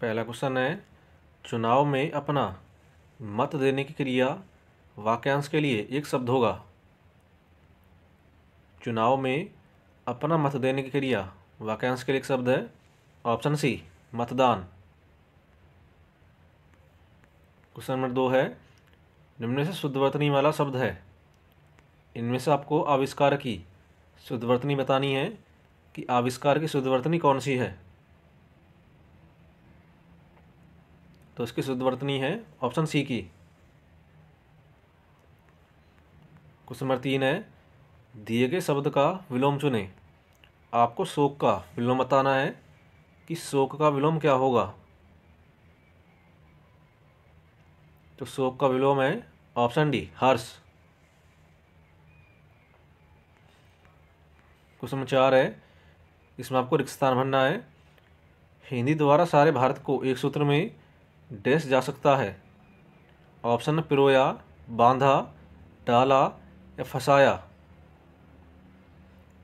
पहला क्वेश्चन है चुनाव में अपना मत देने की क्रिया वाक्यांश के लिए एक शब्द होगा चुनाव में अपना मत देने की क्रिया वाक्यांश के लिए एक शब्द है ऑप्शन सी मतदान क्वेश्चन नंबर दो है निम्न से शुद्धवर्तनी वाला शब्द है इनमें से आपको आविष्कार की शुद्धवर्तनी बतानी है कि आविष्कार की शुद्धवर्तनी कौन सी है तो इसकी शुद्धवर्तनी है ऑप्शन सी की क्वेश्चन नंबर तीन है दिए गए शब्द का विलोम चुने आपको शोक का विलोम बताना है कि शोक का विलोम क्या होगा तो शोक का विलोम है ऑप्शन डी हर्ष क्वेश्चन नंबर चार है इसमें आपको रिक्त स्थान भरना है हिंदी द्वारा सारे भारत को एक सूत्र में डैश जा सकता है ऑप्शन पिरोया बांधा डाला या फंसाया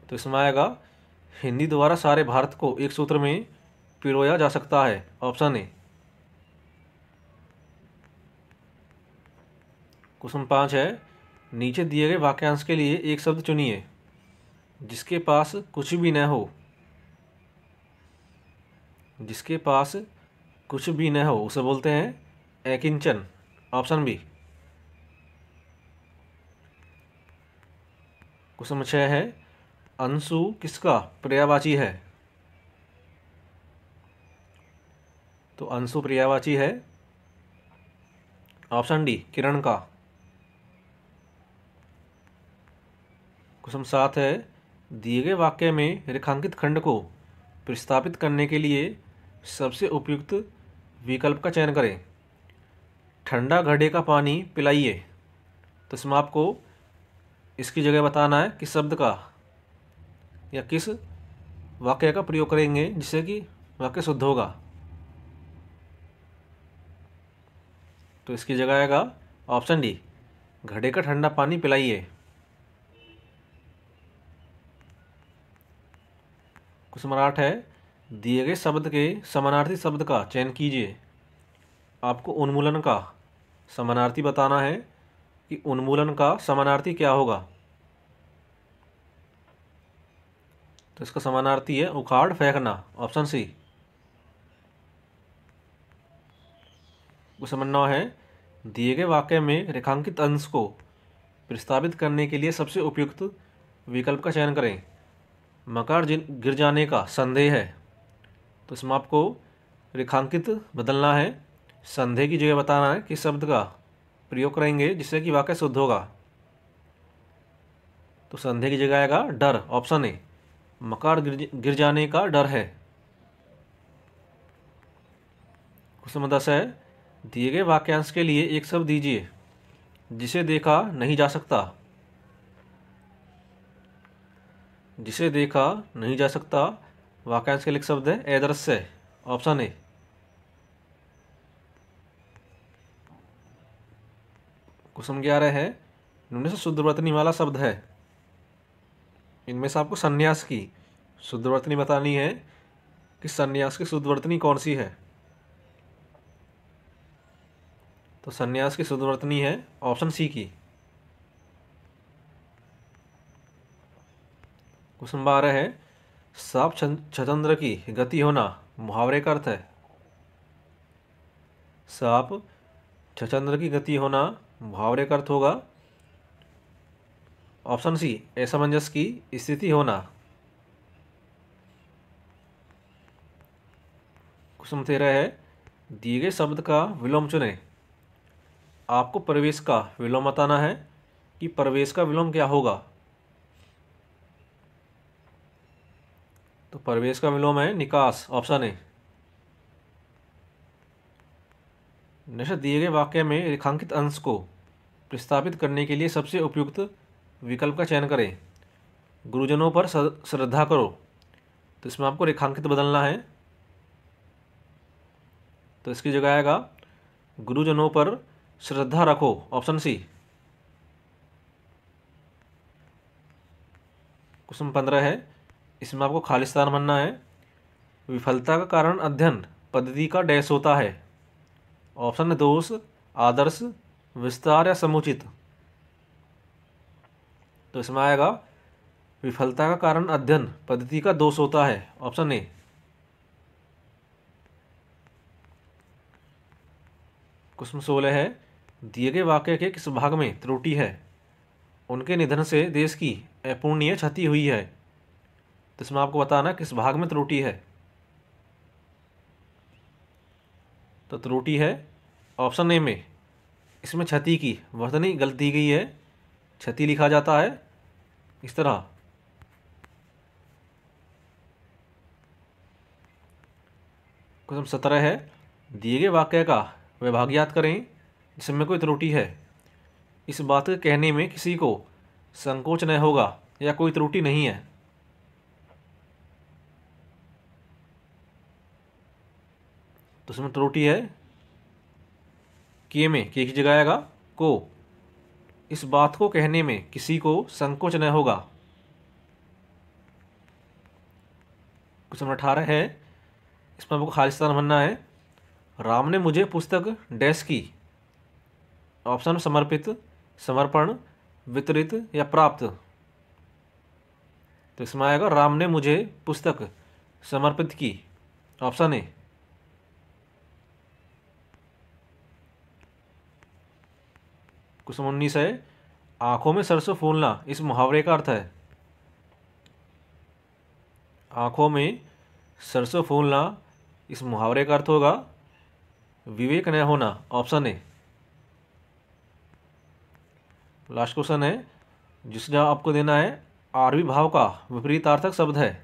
तो इसमें आएगा हिंदी द्वारा सारे भारत को एक सूत्र में पिरोया जा सकता है ऑप्शन ए क्वेश्चन पाँच है नीचे दिए गए वाक्यांश के लिए एक शब्द चुनिए जिसके पास कुछ भी न हो जिसके पास कुछ भी न हो उसे बोलते हैं एकिंचन ऑप्शन बी क्वेश्चन नंबर छः है अंशु किसका प्रियावाची है तो अंशु प्रियावाची है ऑप्शन डी किरण का क्वेश्चन सात है दिए गए वाक्य में रेखांकित खंड को प्रस्तापित करने के लिए सबसे उपयुक्त विकल्प का चयन करें ठंडा घड़े का पानी पिलाइए तो इसमें आपको इसकी जगह बताना है किस शब्द का या किस वाक्य का प्रयोग करेंगे जिससे कि वाक्य शुद्ध होगा तो इसकी जगह आएगा ऑप्शन डी घड़े का ठंडा पानी पिलाइए क्वेश्चन नंबर आठ है दिए गए शब्द के समानार्थी शब्द का चयन कीजिए आपको उन्मूलन का समानार्थी बताना है कि उन्मूलन का समानार्थी क्या होगा तो इसका समानार्थी है उखाड़ फेंकना ऑप्शन सी को है दिए गए वाक्य में रेखांकित अंश को प्रस्तावित करने के लिए सबसे उपयुक्त विकल्प का चयन करें मकार गिर जाने का संदेह है तो इसमें आपको रेखांकित बदलना है संधे की जगह बताना है किस शब्द का प्रयोग करेंगे जिससे कि वाक्य शुद्ध होगा तो संधे की जगह आएगा डर ऑप्शन ए मकार गिर, गिर जाने का डर है क्वेश्चन नंबर दस है दिए गए वाक्यांश के लिए एक शब्द दीजिए जिसे देखा नहीं जा सकता जिसे देखा नहीं जा सकता वाक्यांश के लिख शब्द है एदृश्य ऑप्शन ए क्वेश्चन ग्यारह है इनमें से शुद्ध वर्तनी वाला शब्द है इनमें से आपको संन्यास की शुद्ध वर्तनी बतानी है कि संन्यास की शुद्ध वर्तनी कौन सी है तो संन्यास की शुद्ध वर्तनी है ऑप्शन सी की क्वेश्चन बारह है साप छचंद्र की गति होना मुहावरे का अर्थ है साप छचंद्र की गति होना मुहावरे का अर्थ होगा ऑप्शन सी असमंजस की स्थिति होना क्वेश्चन तेरह है दिए गए शब्द का विलोम चुने आपको प्रवेश का विलोम बताना है कि प्रवेश का विलोम क्या होगा तो परवेश का विलोम है निकास ऑप्शन ए निश्चित दिए गए वाक्य में रेखांकित अंश को प्रस्तावित करने के लिए सबसे उपयुक्त विकल्प का चयन करें गुरुजनों पर श्रद्धा करो तो इसमें आपको रेखांकित बदलना है तो इसकी जगह आएगा गुरुजनों पर श्रद्धा रखो ऑप्शन सी क्वेश्चन पंद्रह है इसमें आपको खालिस्तान बनना है विफलता का कारण अध्ययन पद्धति का डैश होता है ऑप्शन दोष आदर्श विस्तार या समुचित तो इसमें आएगा विफलता का कारण अध्ययन पद्धति का दोष होता है ऑप्शन ए क्वेश्चन सोलह है दिए गए वाक्य के किस भाग में त्रुटि है उनके निधन से देश की अपूर्णीय क्षति हुई है तो इसमें आपको बताना किस भाग में त्रुटि है तो त्रुटि है ऑप्शन ए में इसमें क्षति की वर्तनी गलती गई है क्षति लिखा जाता है इस तरह क्वेश्चन सत्रह है दिए गए वाक्य का विभाग याद करें जिसमें कोई त्रुटि है इस बात के कहने में किसी को संकोच नहीं होगा या कोई त्रुटि नहीं है उसमें त्रुटि तो है के में के की जगह आएगा को इस बात को कहने में किसी को संकोच न होगा क्वेश्चन अठारह है इसमें आपको खालिस्तान बनना है राम ने मुझे पुस्तक डैश की ऑप्शन समर्पित समर्पण वितरित या प्राप्त तो इसमें आएगा राम ने मुझे पुस्तक समर्पित की ऑप्शन ए क्वेश्चन उन्नीस है आंखों में सरसों फूलना इस मुहावरे का अर्थ है आंखों में सरसों फूलना इस मुहावरे का अर्थ होगा विवेक न होना ऑप्शन ए लास्ट क्वेश्चन है जिसका आपको देना है आरवी भाव का विपरीतार्थक शब्द है